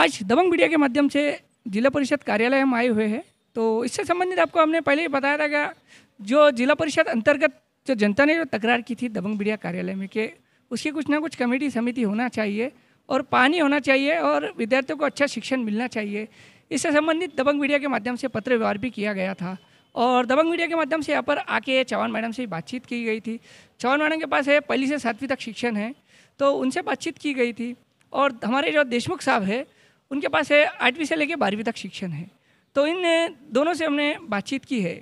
आज दबंग मीडिया के माध्यम से जिला परिषद कार्यालय हम आए हुए हैं तो इससे संबंधित आपको हमने पहले ही बताया था क्या जो जिला परिषद अंतर्गत जो जनता ने जो तकरार की थी दबंग मीडिया कार्यालय में कि उसकी कुछ ना कुछ कमेटी समिति होना चाहिए और पानी होना चाहिए और विद्यार्थियों को अच्छा शिक्षण मिलना चाहिए इससे संबंधित दबंग मीडिया के माध्यम से पत्र व्यवहार भी किया गया था और दबंग मीडिया के माध्यम से यहाँ पर आके चौहान मैडम से बातचीत की गई थी चौहान मैडम के पास है पहली से सातवीं तक शिक्षण है तो उनसे बातचीत की गई थी और हमारे जो देशमुख साहब है उनके पास है आठवीं से लेकर बारहवीं तक शिक्षण है तो इन दोनों से हमने बातचीत की है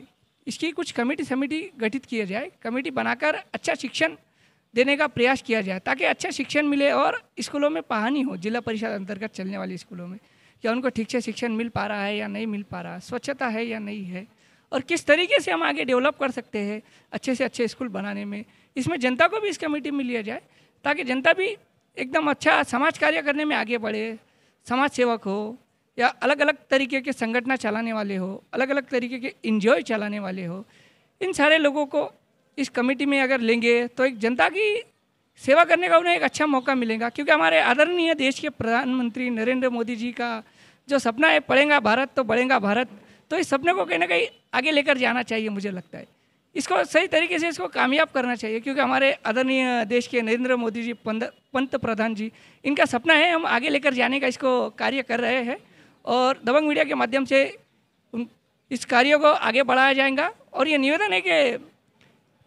इसकी कुछ कमेटी समिटी गठित किया जाए कमेटी बनाकर अच्छा शिक्षण देने का प्रयास किया जाए ताकि अच्छा शिक्षण मिले और स्कूलों में पहानी हो जिला परिषद अंतर्गत चलने वाले स्कूलों में क्या उनको ठीक से शिक्षण मिल पा रहा है या नहीं मिल पा रहा स्वच्छता है या नहीं है और किस तरीके से हम आगे डेवलप कर सकते हैं अच्छे से अच्छे स्कूल बनाने में इसमें जनता को भी इस कमेटी में लिया जाए ताकि जनता भी एकदम अच्छा समाज कार्य करने में आगे बढ़े समाज सेवक हो या अलग अलग तरीके के संगठना चलाने वाले हो अलग अलग तरीके के इन्जॉय चलाने वाले हो इन सारे लोगों को इस कमेटी में अगर लेंगे तो एक जनता की सेवा करने का उन्हें एक अच्छा मौका मिलेगा क्योंकि हमारे आदरणीय देश के प्रधानमंत्री नरेंद्र मोदी जी का जो सपना है पढ़ेगा भारत तो बढ़ेगा भारत तो इस सपने को कहीं ना कहीं आगे लेकर जाना चाहिए मुझे लगता है इसको सही तरीके से इसको कामयाब करना चाहिए क्योंकि हमारे आदरणीय देश के नरेंद्र मोदी जी पंत प्रधान जी इनका सपना है हम आगे लेकर जाने का इसको कार्य कर रहे हैं और दबंग मीडिया के माध्यम से उन इस कार्यों को आगे बढ़ाया जाएगा और ये निवेदन है कि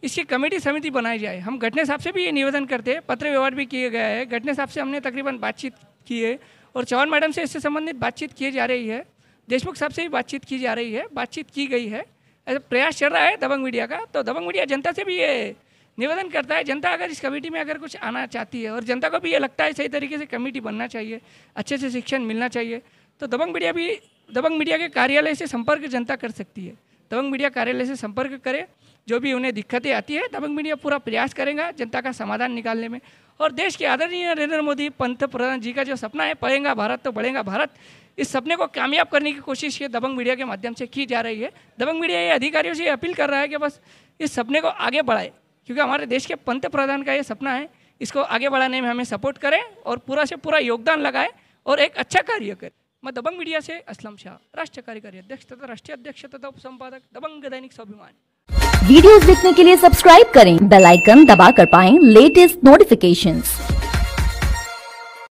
इसकी कमेटी समिति बनाई जाए हम घटने साहब से भी ये निवेदन करते हैं पत्र व्यवहार भी किया गया है घटने साहब से हमने तकरीबन बातचीत की है और चौहान मैडम से इससे संबंधित बातचीत की जा रही है देशमुख साहब से भी बातचीत की जा रही है बातचीत की गई है ऐसा प्रयास चल रहा है दबंग मीडिया का तो दबंग मीडिया जनता से भी ये निवेदन करता है जनता अगर इस कमेटी में अगर कुछ आना चाहती है और जनता को भी ये लगता है सही तरीके से कमेटी बनना चाहिए अच्छे से शिक्षण मिलना चाहिए तो दबंग मीडिया भी दबंग मीडिया के कार्यालय से संपर्क जनता कर सकती है दबंग मीडिया कार्यालय से संपर्क करें जो भी उन्हें दिक्कतें आती है दबंग मीडिया पूरा प्रयास करेगा जनता का समाधान निकालने में और देश के आदरणीय नरेंद्र मोदी पंत प्रधान जी का जो सपना है पढ़ेगा भारत तो बढ़ेगा भारत इस सपने को कामयाब करने की कोशिश ये दबंग मीडिया के माध्यम से की जा रही है दबंग मीडिया ये अधिकारियों से अपील कर रहा है कि बस इस सपने को आगे बढ़ाए क्योंकि हमारे देश के पंत प्रधान का ये सपना है इसको आगे बढ़ाने में हमें सपोर्ट करें और पूरा से पूरा योगदान लगाएं और एक अच्छा कार्य करें मैं दबंग मीडिया से असलम शाह राष्ट्रीय कार्यकारी अध्यक्ष तथा राष्ट्रीय अध्यक्ष तथा उप संपादक दबंग दैनिक स्वाभिमान वीडियोस देखने के लिए सब्सक्राइब करें बेल आइकन दबा कर पाएं लेटेस्ट नोटिफिकेशंस